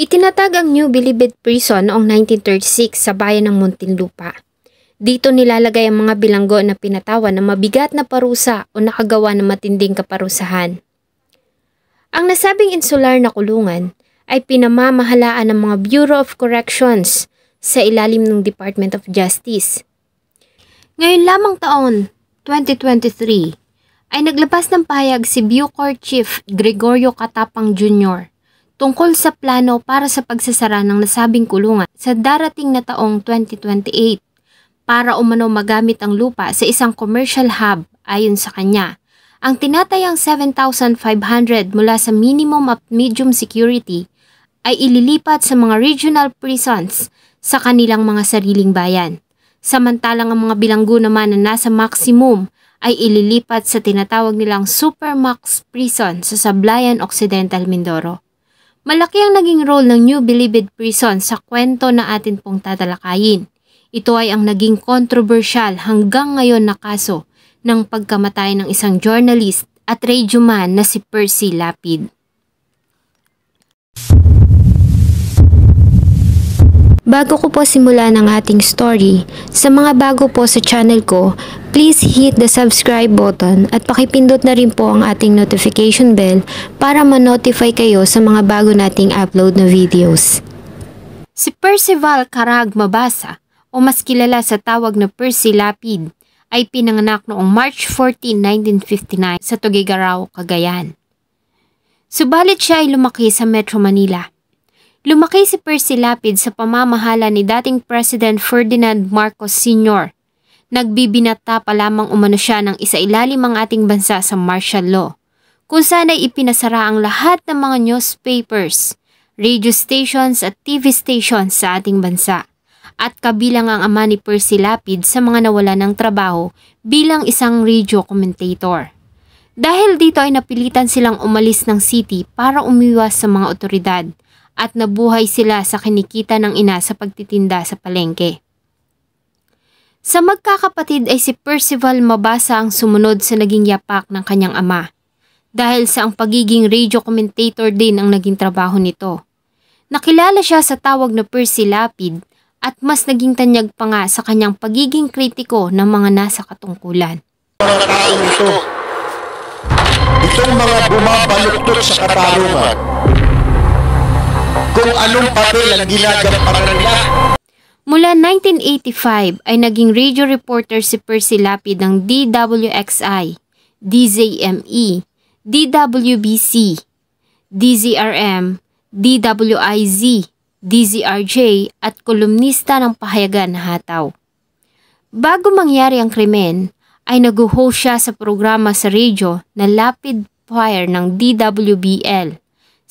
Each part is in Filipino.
Itinatag ang New Bilibid Prison noong 1936 sa bayan ng Muntinlupa. Dito nilalagay ang mga bilanggo na pinatawan ng mabigat na parusa o nakagawa ng matinding kaparusahan. Ang nasabing insular na kulungan ay pinamamahalaan ng mga Bureau of Corrections sa ilalim ng Department of Justice. Ngayon lamang taon, 2023, ay naglabas ng pahayag si Bucor Chief Gregorio Katapang Jr tungkol sa plano para sa pagsasara ng nasabing kulungan sa darating na taong 2028 para umano magamit ang lupa sa isang commercial hub ayon sa kanya. Ang tinatayang 7,500 mula sa minimum at medium security ay ililipat sa mga regional prisons sa kanilang mga sariling bayan. Samantalang ang mga bilanggo naman na nasa maximum ay ililipat sa tinatawag nilang Supermax Prison sa Sablayan Occidental Mindoro. Malaki ang naging role ng New Bilibid Prison sa kwento na atin pong tatalakayin. Ito ay ang naging kontrobersyal hanggang ngayon na kaso ng pagkamatay ng isang journalist at radioman na si Percy Lapid. Bago ko po simulan ang ating story, sa mga bago po sa channel ko, please hit the subscribe button at pakipindot na rin po ang ating notification bell para ma-notify kayo sa mga bago nating upload na videos. Si Percival Carag Mabasa o mas kilala sa tawag na Percy Lapid ay pinanganak noong March 14, 1959 sa Tugigarao, Cagayan. Subalit siya ay lumaki sa Metro Manila Lumaki si Percy Lapid sa pamamahala ni dating President Ferdinand Marcos Sr. Nagbibinata pa lamang umano siya ng isa ilalim ang ating bansa sa martial law, kung saan ay ipinasara ang lahat ng mga newspapers, radio stations at TV stations sa ating bansa. At kabilang ang ama ni Percy Lapid sa mga nawala ng trabaho bilang isang radio commentator. Dahil dito ay napilitan silang umalis ng city para umiwas sa mga otoridad at nabuhay sila sa kinikita ng ina sa pagtitinda sa palengke. Sa magkakapatid ay si Percival mabasa ang sumunod sa naging yapak ng kanyang ama dahil sa ang pagiging radio commentator din ang naging trabaho nito. Nakilala siya sa tawag na Percy Lapid at mas naging tanyag pa nga sa kanyang pagiging kritiko ng mga nasa katungkulan. Mga ito, itong mga bumabaluktot sa katarungan, kung anong papel ang ginagampanan nila. Mula 1985 ay naging radio reporter si Percy Lapid ng DWXI, DZME, DWBC, DZRM, DWIZ, DZRJ at kolumnista ng pahayagan na hataw. Bago mangyari ang krimen, ay nag-host siya sa programa sa radio na Lapid Fire ng DWBL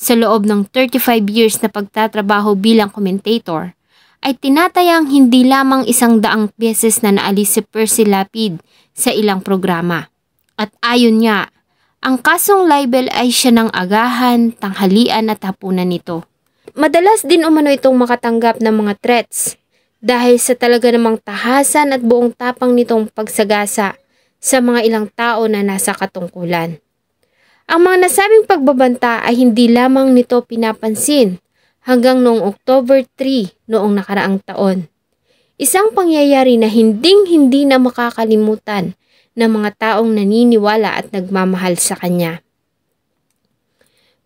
sa loob ng 35 years na pagtatrabaho bilang commentator, ay tinatayang hindi lamang isang daang beses na naalis si Percy Lapid sa ilang programa. At ayon niya, ang kasong libel ay siya ng agahan, tanghalian at hapunan nito. Madalas din umano itong makatanggap ng mga threats dahil sa talaga namang tahasan at buong tapang nitong pagsagasa sa mga ilang tao na nasa katungkulan. Ang mga nasabing pagbabanta ay hindi lamang nito pinapansin hanggang noong October 3 noong nakaraang taon. Isang pangyayari na hinding-hindi na makakalimutan ng mga taong naniniwala at nagmamahal sa kanya.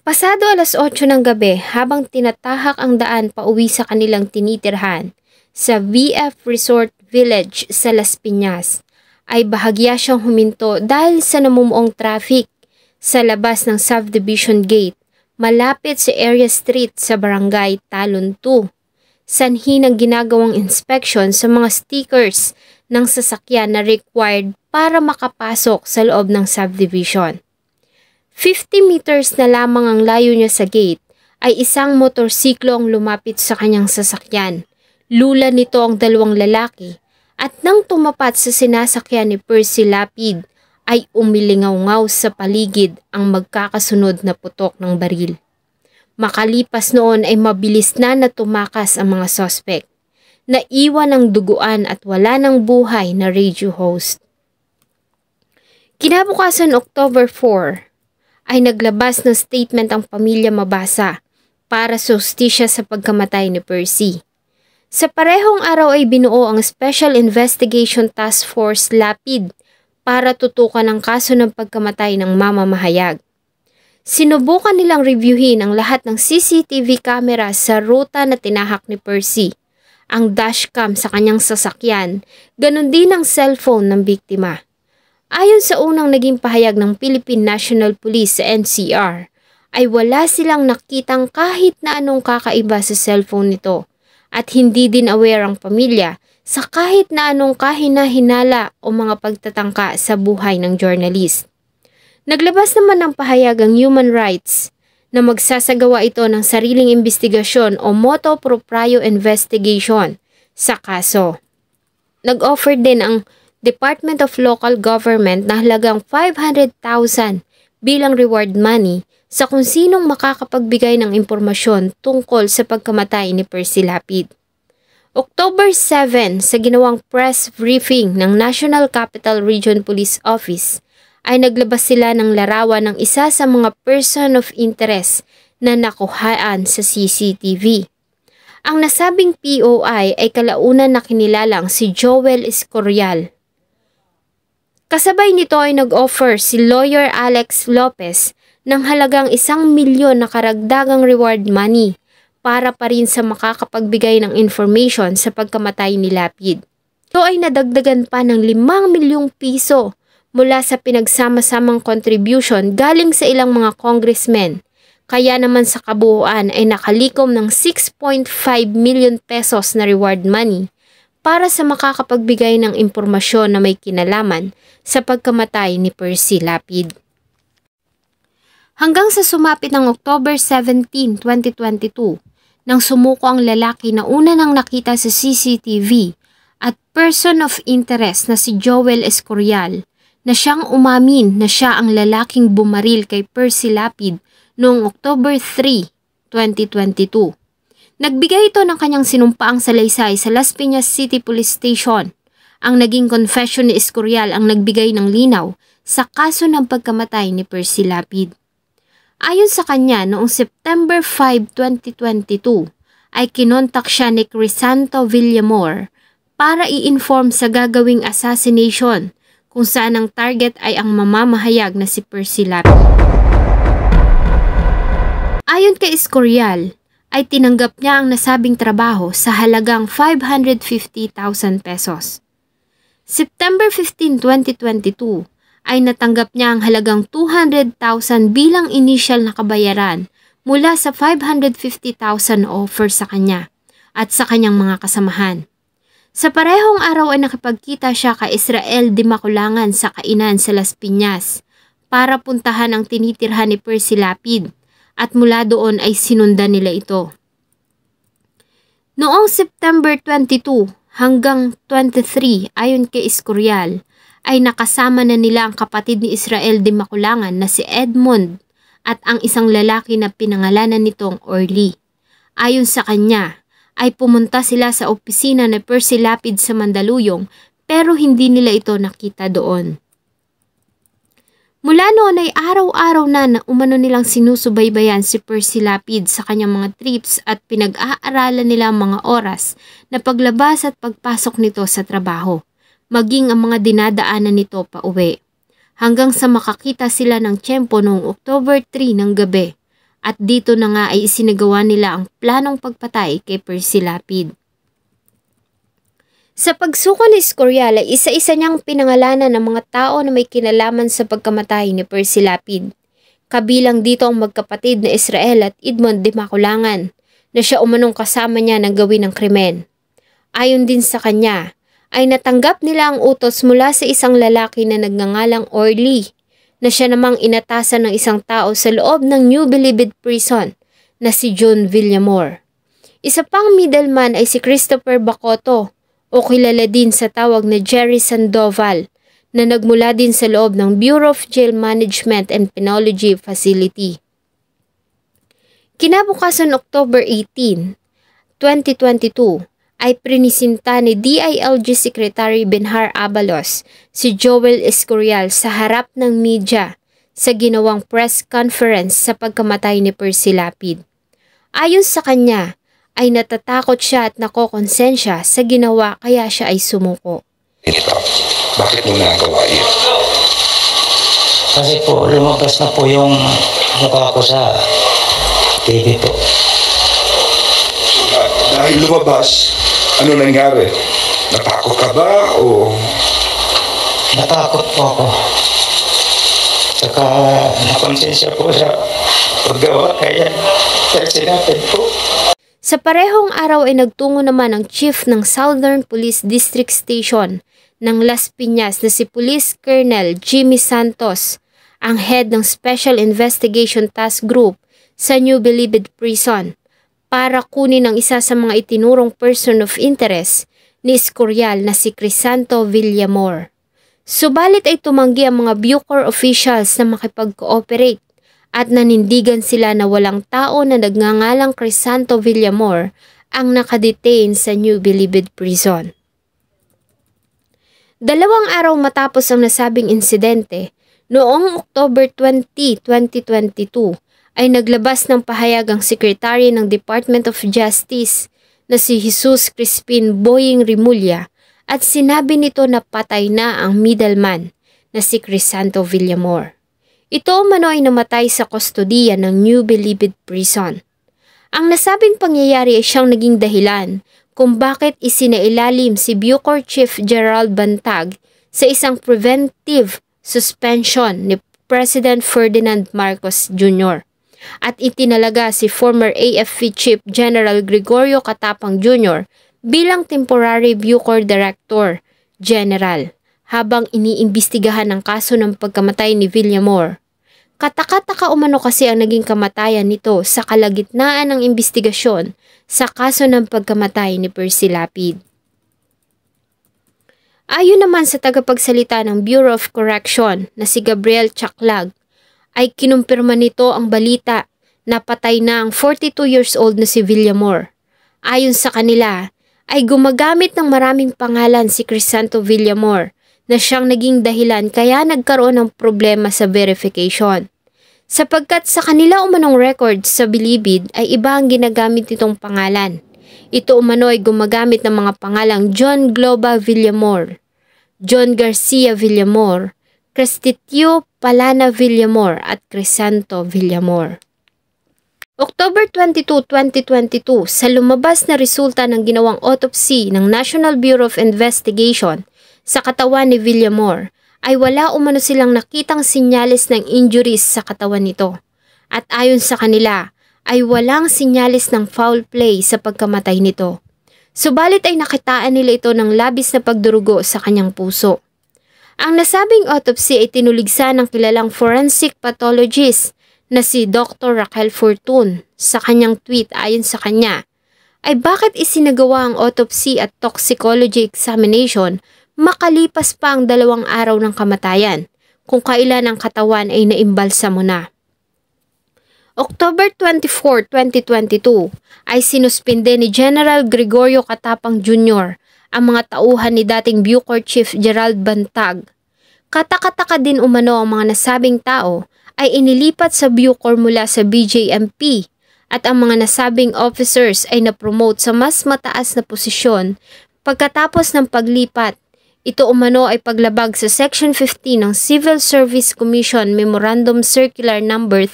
Pasado alas 8 ng gabi habang tinatahak ang daan pauwi sa kanilang tinitirhan sa VF Resort Village sa Las Piñas ay bahagya siyang huminto dahil sa namumuong traffic sa labas ng subdivision gate malapit sa area street sa barangay Talon 2. Sanhi ng ginagawang inspection sa mga stickers ng sasakyan na required para makapasok sa loob ng subdivision. 50 meters na lamang ang layo niya sa gate ay isang motorsiklong lumapit sa kanyang sasakyan. Lula nito ang dalawang lalaki at nang tumapat sa sinasakyan ni Percy Lapid ay umilingaw ngaw sa paligid ang magkakasunod na putok ng baril. Makalipas noon ay mabilis na natumakas ang mga sospek. Naiwan ang duguan at wala ng buhay na radio host. Kinabukasan October 4 ay naglabas ng statement ang pamilya Mabasa para sustisya sa pagkamatay ni Percy. Sa parehong araw ay binuo ang Special Investigation Task Force Lapid para tutukan ang kaso ng pagkamatay ng Mama Mahayag. Sinubukan nilang reviewin ang lahat ng CCTV camera sa ruta na tinahak ni Percy, ang dashcam sa kanyang sasakyan, ganun din ang cellphone ng biktima. Ayon sa unang naging pahayag ng Philippine National Police sa NCR, ay wala silang nakitang kahit na anong kakaiba sa cellphone nito at hindi din aware ang pamilya sa kahit na anong kahina-hinala o mga pagtatangka sa buhay ng journalist. Naglabas naman ng pahayag ang human rights na magsasagawa ito ng sariling investigasyon o moto proprio investigation sa kaso. Nag-offer din ang Department of Local Government na halagang 500,000 bilang reward money sa kung sinong makakapagbigay ng impormasyon tungkol sa pagkamatay ni Percy Lapid. October 7 sa ginawang press briefing ng National Capital Region Police Office ay naglabas sila ng larawan ng isa sa mga person of interest na nakuhaan sa CCTV. Ang nasabing POI ay kalaunan na kinilalang si Joel Escorial. Kasabay nito ay nag-offer si lawyer Alex Lopez ng halagang isang milyon na karagdagang reward money para pa rin sa makakapagbigay ng information sa pagkamatay ni Lapid. Ito ay nadagdagan pa ng 5 milyong piso mula sa pinagsama-samang contribution galing sa ilang mga congressmen. Kaya naman sa kabuuan ay nakalikom ng 6.5 million pesos na reward money para sa makakapagbigay ng impormasyon na may kinalaman sa pagkamatay ni Percy Lapid. Hanggang sa sumapit ng October 17, 2022, nang sumuko ang lalaki na una nang nakita sa CCTV at person of interest na si Joel Escorial na siyang umamin na siya ang lalaking bumaril kay Percy Lapid noong October 3, 2022. Nagbigay ito ng kanyang sinumpaang salaysay sa Las Piñas City Police Station. Ang naging confession ni Escorial ang nagbigay ng linaw sa kaso ng pagkamatay ni Percy Lapid. Ayon sa kanya, noong September 5, 2022, ay kinontak siya ni Crisanto Villamor para i-inform sa gagawing assassination kung saan ang target ay ang mamamahayag na si Percy Lapid. Ayon kay Escorial, ay tinanggap niya ang nasabing trabaho sa halagang 550,000 pesos. September 15, 2022, ay natanggap niya ang halagang 200,000 bilang initial na kabayaran mula sa 550,000 offer sa kanya at sa kanyang mga kasamahan. Sa parehong araw ay nakipagkita siya kay Israel Dimakulangan sa kainan sa Las Piñas para puntahan ang tinitirhan ni Percy Lapid at mula doon ay sinundan nila ito. Noong September 22 hanggang 23 ayon kay Escorial ay nakasama na nila ang kapatid ni Israel de Makulangan na si Edmond at ang isang lalaki na pinangalanan nitong Orly. Ayon sa kanya, ay pumunta sila sa opisina ni Percy Lapid sa Mandaluyong pero hindi nila ito nakita doon. Mula noon ay araw-araw na na umano nilang sinusubaybayan si Percy Lapid sa kanyang mga trips at pinag-aaralan nila ang mga oras na paglabas at pagpasok nito sa trabaho maging ang mga dinadaanan nito pa uwi. Hanggang sa makakita sila ng tiyempo noong October 3 ng gabi at dito na nga ay isinagawa nila ang planong pagpatay kay Percy Lapid. Sa pagsuko ni Escorial isa-isa niyang pinangalanan ng mga tao na may kinalaman sa pagkamatay ni Percy Lapid. Kabilang dito ang magkapatid na Israel at Edmond de Maculangan na siya umanong kasama niya nang gawin ng krimen. Ayon din sa kanya, ay natanggap nila ang utos mula sa isang lalaki na nagngangalang Orly na siya namang inatasan ng isang tao sa loob ng New Bilibid Prison na si John Villamor. Isa pang middleman ay si Christopher Bacoto o kilala din sa tawag na Jerry Sandoval na nagmula din sa loob ng Bureau of Jail Management and Penology Facility. Kinabukasan October 18, 2022, ay prinisinta ni DILG Secretary Benhar Abalos si Joel Escorial sa harap ng media sa ginawang press conference sa pagkamatay ni Percy Lapid. Ayon sa kanya, ay natatakot siya at nakokonsensya sa ginawa kaya siya ay sumuko. bakit mo nagawa yun? Kasi po, lumabas na po yung mukha ko sa TV po. Dahil lumabas, ano nangyari? Natakot ka ba o... Natakot po ako. Saka nakonsensya po sa paggawa kaya kaya po. Sa parehong araw ay nagtungo naman ang chief ng Southern Police District Station ng Las Piñas na si Police Colonel Jimmy Santos, ang head ng Special Investigation Task Group sa New Bilibid Prison para kunin ang isa sa mga itinurong person of interest ni Escorial na si Crisanto Villamor. Subalit ay tumanggi ang mga Bucor officials na makipag-cooperate at nanindigan sila na walang tao na nagngangalang Crisanto Villamor ang nakadetain sa New Bilibid Prison. Dalawang araw matapos ang nasabing insidente, noong October 20, 2022, ay naglabas ng pahayag ang Secretary ng Department of Justice na si Jesus Crispin Boying Rimulya at sinabi nito na patay na ang middleman na si Crisanto Villamor. Ito umano ay namatay sa kustodiya ng New Bilibid Prison. Ang nasabing pangyayari ay siyang naging dahilan kung bakit isinailalim si Bucor Chief Gerald Bantag sa isang preventive suspension ni President Ferdinand Marcos Jr at itinalaga si former AFP Chief General Gregorio Katapang Jr. bilang temporary Bucor Director General habang iniimbestigahan ang kaso ng pagkamatay ni Villamor. Katakataka umano kasi ang naging kamatayan nito sa kalagitnaan ng investigasyon sa kaso ng pagkamatay ni Percy Lapid. Ayon naman sa tagapagsalita ng Bureau of Correction na si Gabriel Chaklag, ay kinumpirma nito ang balita na patay na ang 42 years old na si Villamor. Ayon sa kanila, ay gumagamit ng maraming pangalan si Crisanto Villamore na siyang naging dahilan kaya nagkaroon ng problema sa verification. Sapagkat sa kanila umanong records sa Bilibid ay iba ang ginagamit nitong pangalan. Ito umano ay gumagamit ng mga pangalang John Globa Villamore, John Garcia Villamore, Cristitio Palana Villamor at Crisanto Villamor. October 22, 2022, sa lumabas na resulta ng ginawang autopsy ng National Bureau of Investigation sa katawan ni Villamor, ay wala umano silang nakitang sinyales ng injuries sa katawan nito. At ayon sa kanila, ay walang sinyales ng foul play sa pagkamatay nito. Subalit ay nakitaan nila ito ng labis na pagdurugo sa kanyang puso. Ang nasabing autopsy ay tinuligsa ng kilalang forensic pathologist na si Dr. Raquel Fortun sa kanyang tweet ayon sa kanya ay bakit isinagawa ang autopsy at toxicology examination makalipas pa ang dalawang araw ng kamatayan kung kailan ang katawan ay naimbalsamo na. October 24, 2022 ay sinuspinde ni General Gregorio Katapang Jr ang mga tauhan ni dating Bucor Chief Gerald Bantag. Katakataka din umano ang mga nasabing tao ay inilipat sa Bucor mula sa BJMP at ang mga nasabing officers ay napromote sa mas mataas na posisyon pagkatapos ng paglipat. Ito umano ay paglabag sa Section 15 ng Civil Service Commission Memorandum Circular No. 3,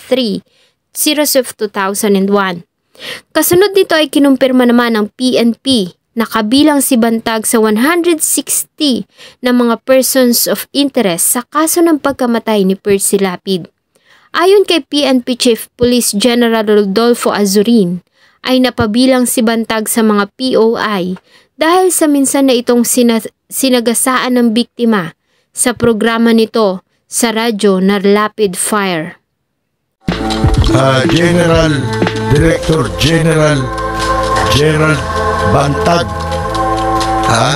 Series of 2001. Kasunod nito ay kinumpirma naman ng PNP nakabilang si Bantag sa 160 na mga persons of interest sa kaso ng pagkamatay ni Percy Lapid. Ayon kay PNP Chief Police General Rodolfo Azurin, ay napabilang si Bantag sa mga POI dahil sa minsan na itong sina- sinagasaan ng biktima sa programa nito sa radyo na Lapid Fire. Uh, General Director General Gerald Bantag. Ha?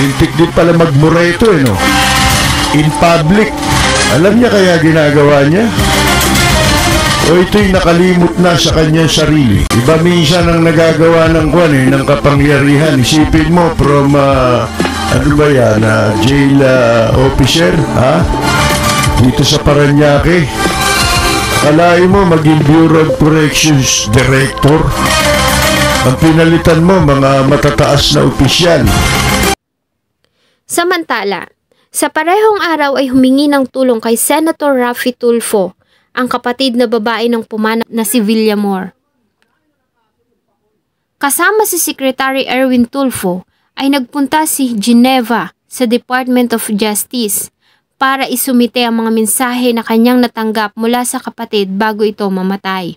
Lintik din pala magmureto eh, no? In public. Alam niya kaya ginagawa niya? O ito'y nakalimot na sa kanyang sarili. Iba minsan ang nagagawa ng kwan eh, ng kapangyarihan. Isipin mo from, uh, ano ba yan, uh, jail uh, officer, ha? Dito sa Paranaque. Kalain mo, maging Bureau of Corrections Director. Ang pinalitan mo mga matataas na opisyal. Samantala, sa parehong araw ay humingi ng tulong kay Senator Raffy Tulfo, ang kapatid na babae ng pumanap na si Villamor. Kasama si Secretary Erwin Tulfo ay nagpunta si Geneva sa Department of Justice para isumite ang mga mensahe na kanyang natanggap mula sa kapatid bago ito mamatay.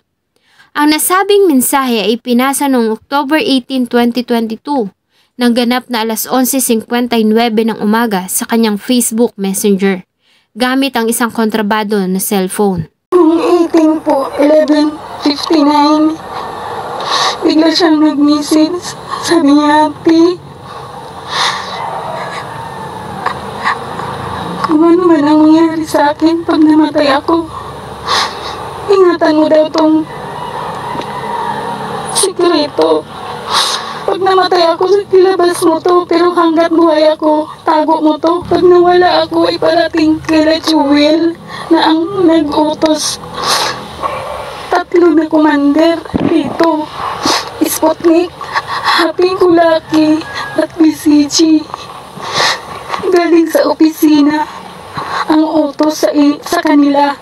Ang nasabing mensahe ay pinasa noong October 18, 2022 nang ganap na alas 11.59 ng umaga sa kanyang Facebook Messenger gamit ang isang kontrabado na cellphone. 18 po, 11.59. Bigla siyang nag-message. Sabi niya, Ate, kung ano man ang mangyari sa akin pag namatay ako, ingatan mo daw tong sikreto. Pag namatay ako, ilabas mo to. Pero hanggat buhay ako, tago mo to. Pag nawala ako, iparating kila Jewel na ang nag-utos. Tatlo na commander dito. Sputnik, Happy Kulaki, at BCG. Galing sa opisina ang utos sa, sa kanila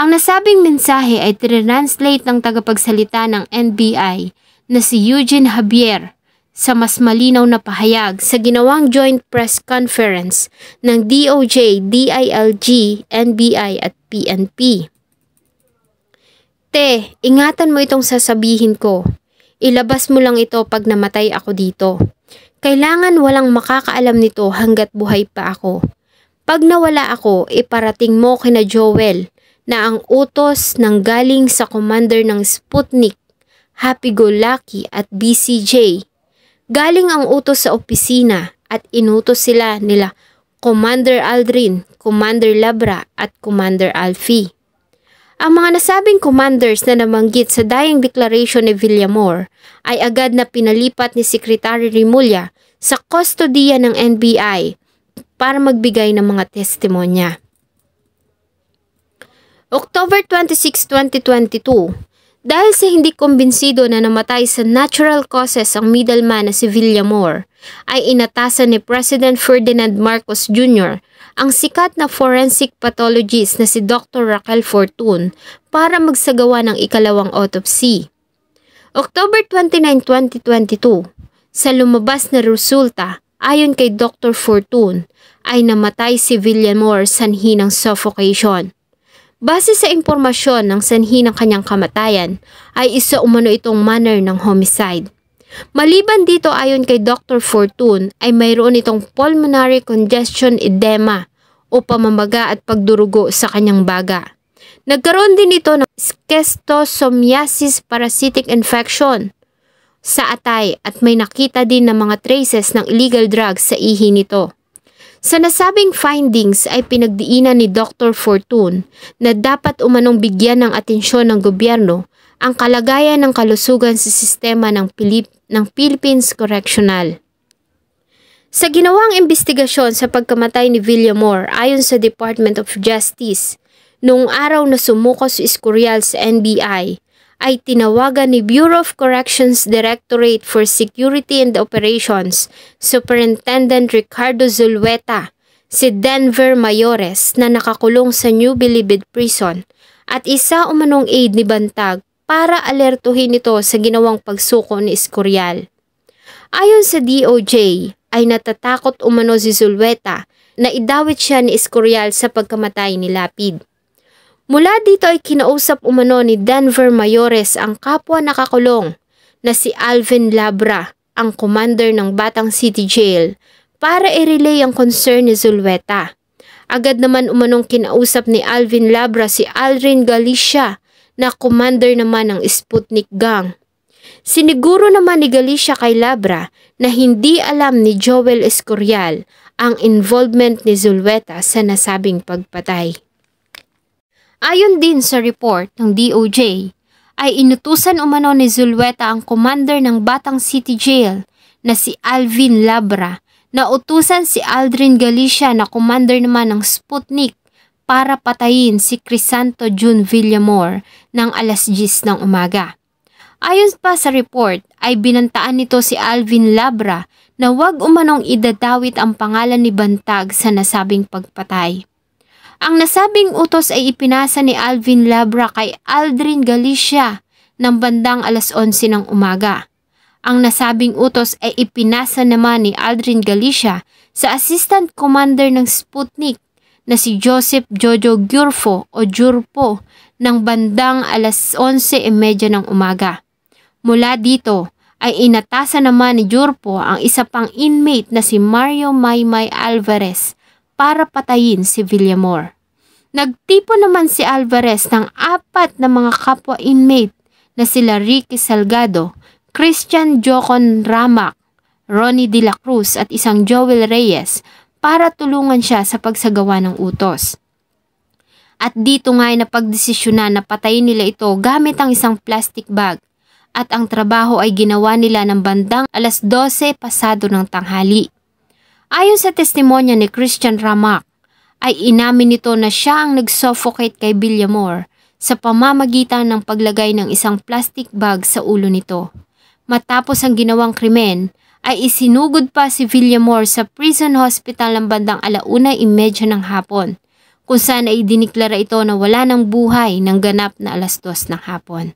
ang nasabing mensahe ay tinranslate ng tagapagsalita ng NBI na si Eugene Javier sa mas malinaw na pahayag sa ginawang joint press conference ng DOJ, DILG, NBI at PNP. Te, ingatan mo itong sasabihin ko. Ilabas mo lang ito pag namatay ako dito. Kailangan walang makakaalam nito hanggat buhay pa ako. Pag nawala ako, iparating mo kina Joel na ang utos ng galing sa commander ng Sputnik, Happy Go Lucky at BCJ. Galing ang utos sa opisina at inutos sila nila Commander Aldrin, Commander Labra at Commander Alfie. Ang mga nasabing commanders na namanggit sa dying declaration ni Villamor ay agad na pinalipat ni Secretary Rimulya sa kustodiya ng NBI para magbigay ng mga testimonya. October 26, 2022. Dahil sa hindi kumbinsido na namatay sa natural causes ang middleman na si William Moore, ay inatasan ni President Ferdinand Marcos Jr. ang sikat na forensic pathologist na si Dr. Raquel Fortun para magsagawa ng ikalawang autopsy. October 29, 2022, sa lumabas na resulta, ayon kay Dr. Fortun, ay namatay si William Moore sanhi ng suffocation Base sa impormasyon ng sanhi ng kanyang kamatayan, ay isa umano itong manner ng homicide. Maliban dito ayon kay Dr. Fortune ay mayroon itong pulmonary congestion edema o pamamaga at pagdurugo sa kanyang baga. Nagkaroon din ito ng schistosomiasis parasitic infection sa atay at may nakita din ng mga traces ng illegal drugs sa ihi nito. Sa nasabing findings ay pinagdiinan ni Dr. Fortune na dapat umanong bigyan ng atensyon ng gobyerno ang kalagayan ng kalusugan sa sistema ng, Pilip ng Philippines Correctional. Sa ginawang investigasyon sa pagkamatay ni Villamore ayon sa Department of Justice, noong araw na sumuko si Escorial sa NBI, ay tinawagan ni Bureau of Corrections Directorate for Security and Operations Superintendent Ricardo Zulueta si Denver Mayores na nakakulong sa New Bilibid Prison at isa umanong aid ni Bantag para alertuhin ito sa ginawang pagsuko ni Escorial. Ayon sa DOJ, ay natatakot umano si Zulueta na idawit siya ni Escorial sa pagkamatay ni Lapid. Mula dito ay kinausap umano ni Denver Mayores ang kapwa nakakulong na si Alvin Labra, ang commander ng Batang City Jail, para i-relay ang concern ni Zulweta. Agad naman umanong kinausap ni Alvin Labra si Alrin Galicia na commander naman ng Sputnik Gang. Siniguro naman ni Galicia kay Labra na hindi alam ni Joel Escorial ang involvement ni Zulweta sa nasabing pagpatay. Ayon din sa report ng DOJ, ay inutusan umano ni Zulweta ang commander ng Batang City Jail na si Alvin Labra na utusan si Aldrin Galicia na commander naman ng Sputnik para patayin si Crisanto June Villamor ng alas 10 ng umaga. Ayon pa sa report ay binantaan nito si Alvin Labra na wag umanong idadawit ang pangalan ni Bantag sa nasabing pagpatay. Ang nasabing utos ay ipinasa ni Alvin Labra kay Aldrin Galicia ng bandang alas 11 ng umaga. Ang nasabing utos ay ipinasa naman ni Aldrin Galicia sa Assistant Commander ng Sputnik na si Joseph Jojo Gurfo o Jurpo ng bandang alas 11.30 e ng umaga. Mula dito ay inatasa naman ni Jurpo ang isa pang inmate na si Mario Maymay Alvarez para patayin si Villamor. Nagtipo naman si Alvarez ng apat na mga kapwa inmate na sila Ricky Salgado, Christian Jocon Ramak, Ronnie De La Cruz at isang Joel Reyes para tulungan siya sa pagsagawa ng utos. At dito nga ay napagdesisyonan na patayin nila ito gamit ang isang plastic bag at ang trabaho ay ginawa nila ng bandang alas 12 pasado ng tanghali. Ayon sa testimonya ni Christian Ramak, ay inamin nito na siya ang nagsuffocate kay Villamor sa pamamagitan ng paglagay ng isang plastic bag sa ulo nito. Matapos ang ginawang krimen, ay isinugod pa si Villamor sa prison hospital ng bandang alauna imedya ng hapon, kung saan ay diniklara ito na wala ng buhay ng ganap na alas dos ng hapon.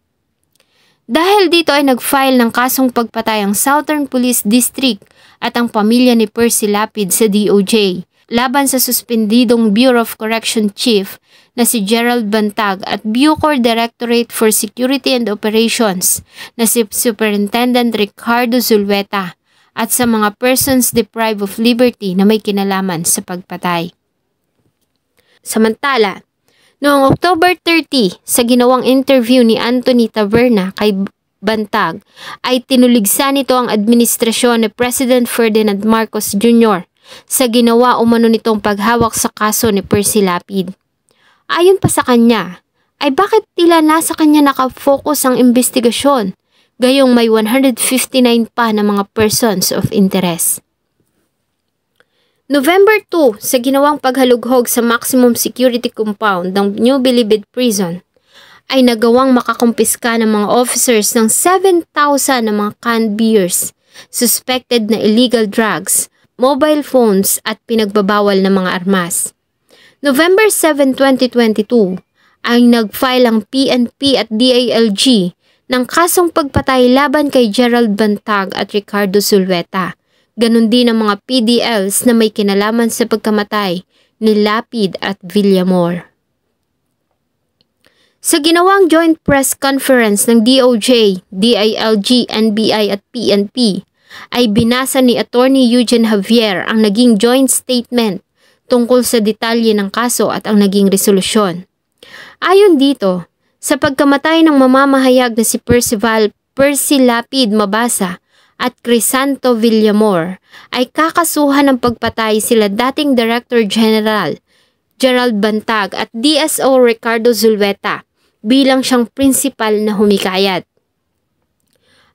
Dahil dito ay nag-file ng kasong pagpatay ang Southern Police District at ang pamilya ni Percy Lapid sa DOJ laban sa suspendidong Bureau of Correction Chief na si Gerald Bantag at Bucor Directorate for Security and Operations na si Superintendent Ricardo Zulweta at sa mga persons deprived of liberty na may kinalaman sa pagpatay. Samantala, Noong October 30, sa ginawang interview ni Anthony Taverna kay bantag ay tinuligsa nito ang administrasyon ni President Ferdinand Marcos Jr. sa ginawa umano nitong paghawak sa kaso ni Percy Lapid. Ayon pa sa kanya, ay bakit tila nasa kanya nakafocus ang investigasyon, gayong may 159 pa na mga persons of interest. November 2, sa ginawang paghalughog sa maximum security compound ng New Bilibid Prison, ay nagawang makakumpiska ng mga officers ng 7,000 na mga canned beers, suspected na illegal drugs, mobile phones at pinagbabawal na mga armas. November 7, 2022 ay nag-file ang PNP at DALG ng kasong pagpatay laban kay Gerald Bantag at Ricardo Sulweta. Ganon din ang mga PDLs na may kinalaman sa pagkamatay ni Lapid at Villamor. Sa ginawang joint press conference ng DOJ, DILG, NBI at PNP, ay binasa ni Attorney Eugene Javier ang naging joint statement tungkol sa detalye ng kaso at ang naging resolusyon. Ayon dito, sa pagkamatay ng mamamahayag na si Percival Percy Lapid Mabasa at Crisanto Villamor ay kakasuhan ng pagpatay sila dating Director General Gerald Bantag at DSO Ricardo Zulweta bilang siyang principal na humikayat.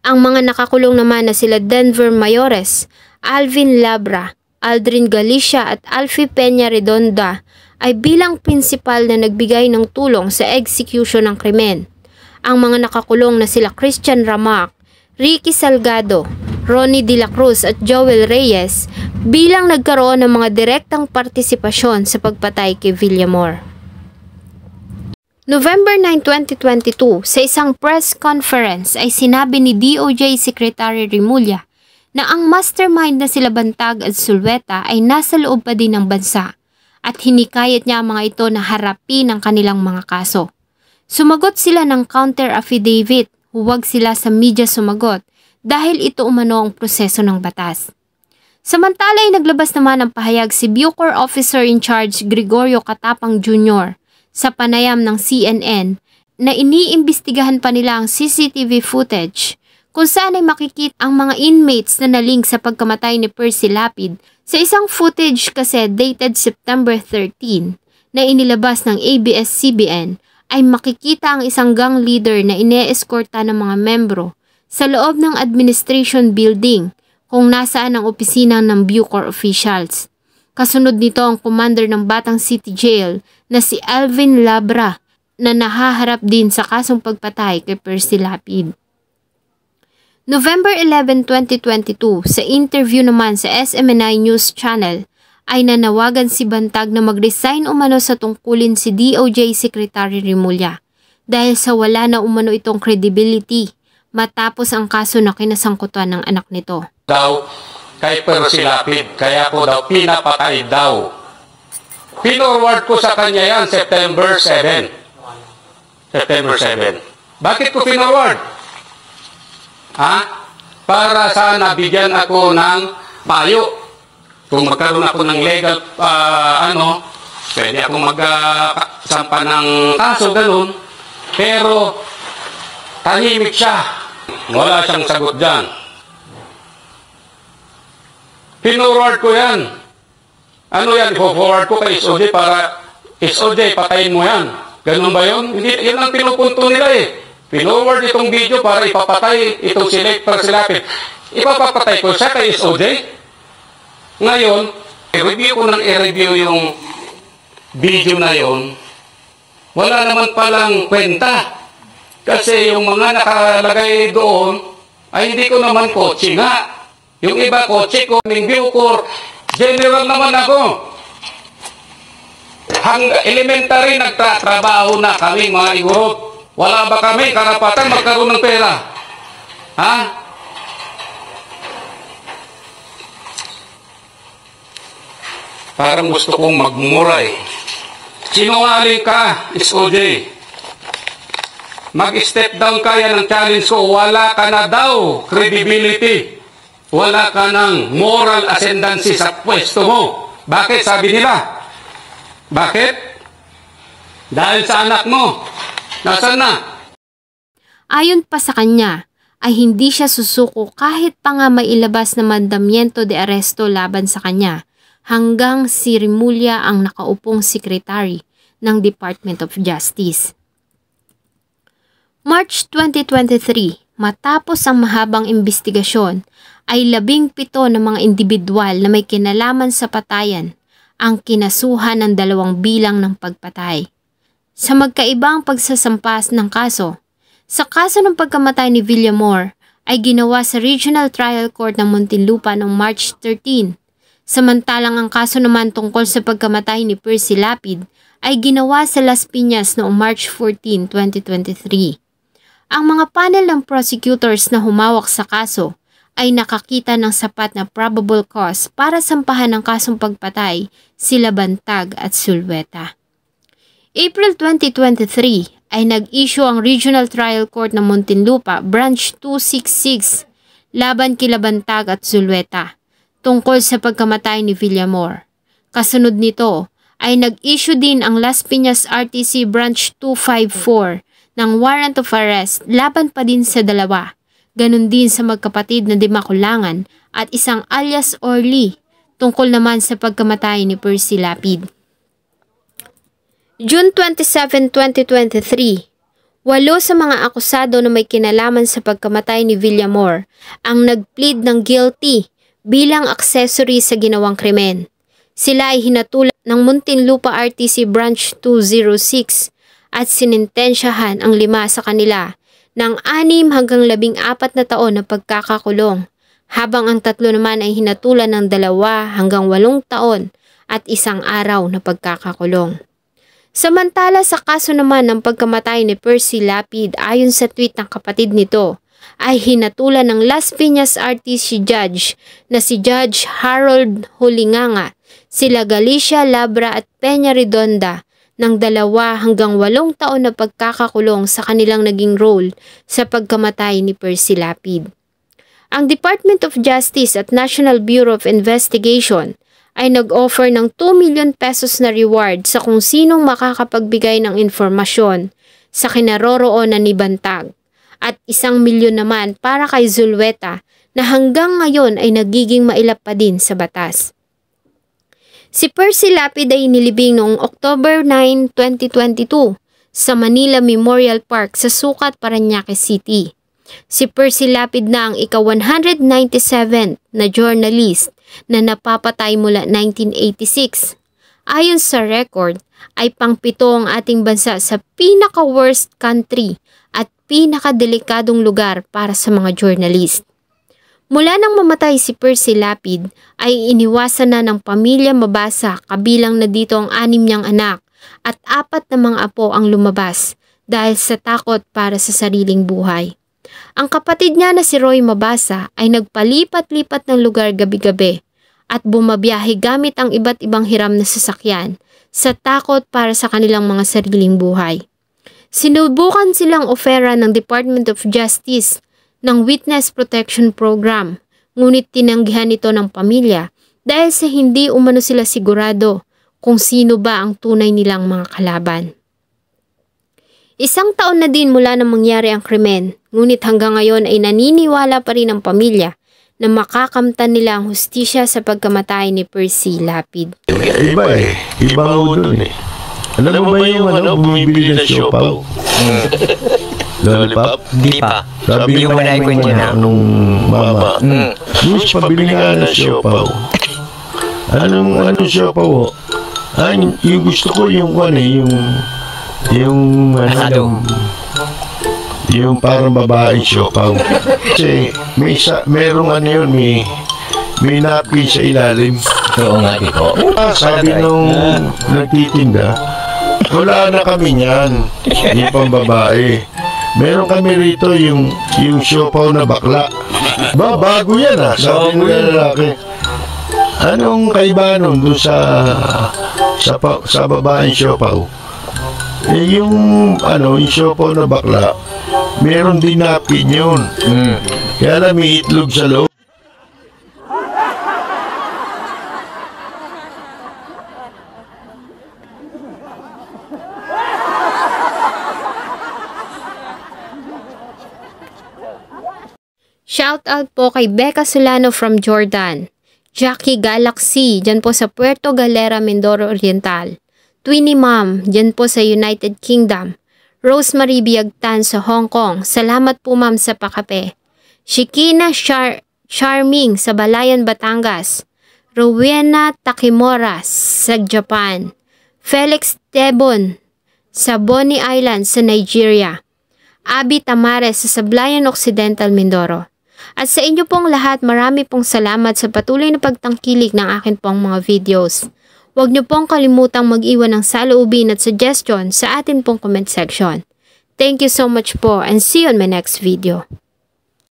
Ang mga nakakulong naman na sila Denver Mayores, Alvin Labra, Aldrin Galicia at Alfie Peña Redonda ay bilang principal na nagbigay ng tulong sa execution ng krimen. Ang mga nakakulong na sila Christian Ramac, Ricky Salgado, Ronnie De La Cruz at Joel Reyes bilang nagkaroon ng mga direktang partisipasyon sa pagpatay kay Villamor. November 9, 2022, sa isang press conference ay sinabi ni DOJ Secretary Rimulya na ang mastermind na sila Bantag at Sulweta ay nasa loob pa din ng bansa at hinikayat niya ang mga ito na harapin ang kanilang mga kaso. Sumagot sila ng counter affidavit, huwag sila sa media sumagot dahil ito umano ang proseso ng batas. Samantala ay naglabas naman ng pahayag si Bucor Officer in Charge Gregorio Katapang Jr sa panayam ng CNN na iniimbestigahan pa nila ang CCTV footage kung saan ay makikit ang mga inmates na naling sa pagkamatay ni Percy Lapid sa isang footage kasi dated September 13 na inilabas ng ABS-CBN ay makikita ang isang gang leader na ineeskorta ng mga membro sa loob ng administration building kung nasaan ang opisina ng Bucor officials Kasunod nito ang commander ng Batang City Jail na si Alvin Labra na nahaharap din sa kasong pagpatay kay Percy Lapid. November 11, 2022, sa interview naman sa SMNI News Channel, ay nanawagan si Bantag na mag-resign umano sa tungkulin si DOJ Secretary Rimulya dahil sa wala na umano itong credibility matapos ang kaso na kinasangkutan ng anak nito. Now, kay Percy Lapid. Kaya po daw, pinapatay daw. Pinorward ko sa kanya yan September 7. September 7. Bakit ko pinorward? Ha? Para sana bigyan ako ng payo. Kung magkaroon ako ng legal, uh, ano, pwede akong magsampa uh, ng kaso, ganun. Pero, tahimik siya. Wala siyang sagot dyan. Pinoward ko yan. Ano yan? I-forward ko kay SOJ para SOJ, patayin mo yan. Ganun ba yun? Hindi, yan ang pinupunto nila eh. Pinoward itong video para ipapatay itong select selector silapit. Ipapapatay ko siya kay SOJ. Ngayon, i-review ko ng i-review yung video na yon. Wala naman palang kwenta. Kasi yung mga nakalagay doon, ay hindi ko naman kotse nga. Yung iba ko, check ko, ning Mingbiu ko, general naman ako. Hang elementary nagtatrabaho na kami mga igurot. Wala ba kami karapatan magkaroon ng pera? Ha? Parang gusto kong magmuray. eh. ka, SOJ. Mag-step down kaya ng challenge ko, wala ka na daw credibility. Wala ka ng moral ascendancy sa pwesto mo. Bakit? Sabi nila. Bakit? Dahil sa anak mo. Nasaan na? Ayon pa sa kanya, ay hindi siya susuko kahit pa nga mailabas na mandamiento de aresto laban sa kanya hanggang si Rimulya ang nakaupong secretary ng Department of Justice. March 2023, matapos ang mahabang investigasyon, ay labing pito ng mga individual na may kinalaman sa patayan ang kinasuhan ng dalawang bilang ng pagpatay. Sa magkaibang pagsasampas ng kaso, sa kaso ng pagkamatay ni Villamore ay ginawa sa Regional Trial Court ng Muntinlupa noong March 13. Samantalang ang kaso naman tungkol sa pagkamatay ni Percy Lapid ay ginawa sa Las Piñas noong March 14, 2023. Ang mga panel ng prosecutors na humawak sa kaso ay nakakita ng sapat na probable cause para sampahan ng kasong pagpatay sila Bantag at Sulweta. April 2023 ay nag-issue ang Regional Trial Court ng Muntinlupa Branch 266 laban kila Bantag at Sulweta tungkol sa pagkamatay ni Villamor. Kasunod nito ay nag-issue din ang Las Piñas RTC Branch 254 ng warrant of arrest laban pa din sa dalawa ganun din sa magkapatid na Dimakulangan at isang alias Orly tungkol naman sa pagkamatay ni Percy Lapid. June 27, 2023 Walo sa mga akusado na may kinalaman sa pagkamatay ni Villamore ang nagplead ng guilty bilang accessory sa ginawang krimen. Sila ay hinatulad ng Muntinlupa RTC Branch 206 at sinintensyahan ang lima sa kanila ng 6 hanggang 14 na taon na pagkakakulong, habang ang tatlo naman ay hinatulan ng dalawa hanggang 8 taon at isang araw na pagkakakulong. Samantala sa kaso naman ng pagkamatay ni Percy Lapid ayon sa tweet ng kapatid nito, ay hinatulan ng Las Piñas artist si Judge na si Judge Harold Hulinganga, sila Galicia Labra at Peña Redonda ng dalawa hanggang walong taon na pagkakakulong sa kanilang naging role sa pagkamatay ni Percy Lapid. Ang Department of Justice at National Bureau of Investigation ay nag-offer ng 2 million pesos na reward sa kung sinong makakapagbigay ng informasyon sa kinaroroonan ni Bantag at isang milyon naman para kay Zulweta na hanggang ngayon ay nagiging mailap pa din sa batas. Si Percy Lapid ay nilibing noong October 9, 2022 sa Manila Memorial Park sa Sukat, Paranaque City. Si Percy Lapid na ang ika-197 na journalist na napapatay mula 1986. Ayon sa record, ay pangpito ang ating bansa sa pinaka-worst country at pinakadelikadong lugar para sa mga journalist. Mula nang mamatay si Percy Lapid ay iniwasan na ng pamilya mabasa kabilang na dito ang anim niyang anak at apat na mga apo ang lumabas dahil sa takot para sa sariling buhay. Ang kapatid niya na si Roy Mabasa ay nagpalipat-lipat ng lugar gabi-gabi at bumabiyahe gamit ang iba't ibang hiram na sasakyan sa takot para sa kanilang mga sariling buhay. Sinubukan silang ofera ng Department of Justice ng Witness Protection Program ngunit tinanggihan ito ng pamilya dahil sa hindi umano sila sigurado kung sino ba ang tunay nilang mga kalaban. Isang taon na din mula nang mangyari ang krimen, ngunit hanggang ngayon ay naniniwala pa rin ang pamilya na makakamtan nila ang hustisya sa pagkamatay ni Percy Lapid. Iba eh, iba, iba dun eh. Alam, mo ba yung ano, ano, bumibili ng siopaw? Hmm. Lollipop? Di pa. Sabi yung manay ko niya. Nung mama. Mm. Luis, pabili nga ng siopaw. Anong ano siopaw? Ay, yung gusto ko yung ano, yung yung ano, yung parang babae siopaw. Kasi may isa, merong ano yun, may may napkin sa ilalim. Oo nga, ito. Ah, diba? sabi nung ah. nagtitinda, wala na kami niyan. Yung pang babae. Meron kami rito yung yung siopaw na bakla. Ba, bago yan ah. Sabi ng lalaki. Anong kaiba nun doon sa sa, pa, sa babaeng siopaw? Eh, yung ano, yung siopaw na bakla, meron din na yun. Mm. Kaya lang may itlog sa loob. out po kay Becca Solano from Jordan. Jackie Galaxy, dyan po sa Puerto Galera, Mindoro Oriental. Twinny Ma'am, dyan po sa United Kingdom. Rosemary Biagtan sa Hong Kong. Salamat po ma'am sa pakape. Shikina Char Charming sa Balayan, Batangas. Rowena Takimura sa Japan. Felix Tebon sa Bonny Island sa Nigeria. Abby Tamares sa Sablayan Occidental, Mindoro. At sa inyo pong lahat, marami pong salamat sa patuloy na pagtangkilik ng akin pong mga videos. Huwag niyo pong kalimutang mag-iwan ng saloobin at suggestion sa atin pong comment section. Thank you so much po and see you on my next video.